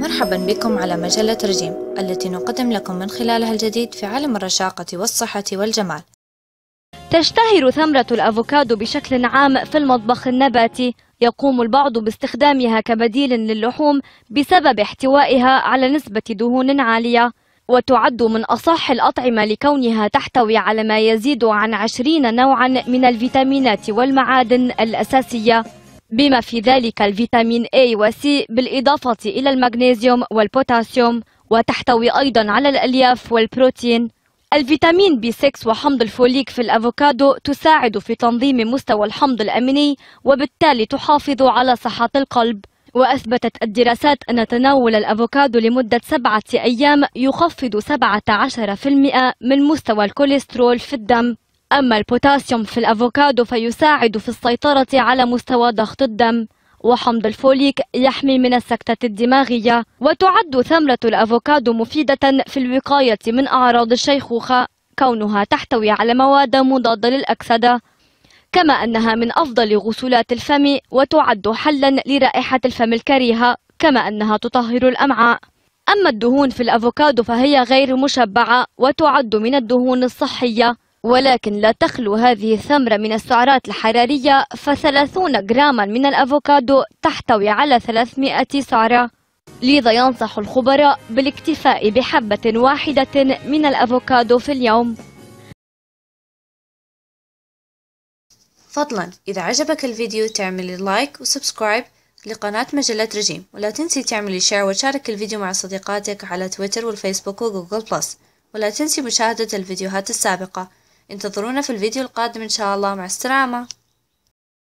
مرحبا بكم على مجلة رجيم التي نقدم لكم من خلالها الجديد في عالم الرشاقة والصحة والجمال تشتهر ثمرة الأفوكادو بشكل عام في المطبخ النباتي يقوم البعض باستخدامها كبديل للحوم بسبب احتوائها على نسبة دهون عالية وتعد من أصح الأطعمة لكونها تحتوي على ما يزيد عن عشرين نوعا من الفيتامينات والمعادن الأساسية بما في ذلك الفيتامين A و C بالإضافة إلى المغنيسيوم والبوتاسيوم وتحتوي أيضا على الألياف والبروتين الفيتامين B6 وحمض الفوليك في الأفوكادو تساعد في تنظيم مستوى الحمض الأميني وبالتالي تحافظ على صحة القلب وأثبتت الدراسات أن تناول الأفوكادو لمدة سبعة أيام يخفض 17% من مستوى الكوليسترول في الدم أما البوتاسيوم في الأفوكادو فيساعد في السيطرة على مستوى ضغط الدم وحمض الفوليك يحمي من السكتة الدماغية وتعد ثمرة الأفوكادو مفيدة في الوقاية من أعراض الشيخوخة كونها تحتوي على مواد مضادة للأكسدة كما أنها من أفضل غسولات الفم وتعد حلا لرائحة الفم الكريهة كما أنها تطهر الأمعاء أما الدهون في الأفوكادو فهي غير مشبعة وتعد من الدهون الصحية ولكن لا تخلو هذه الثمرة من السعرات الحرارية فثلاثون جراما من الأفوكادو تحتوي على 300 سعرة لذا ينصح الخبراء بالاكتفاء بحبة واحدة من الأفوكادو في اليوم فضلا إذا عجبك الفيديو تعملي لايك وسبسكرايب لقناة مجلة رجيم ولا تنسي تعملي شير وتشارك الفيديو مع صديقاتك على تويتر والفيسبوك وجوجل بلس ولا تنسي مشاهدة الفيديوهات السابقة انتظرونا في الفيديو القادم إن شاء الله مع السلامة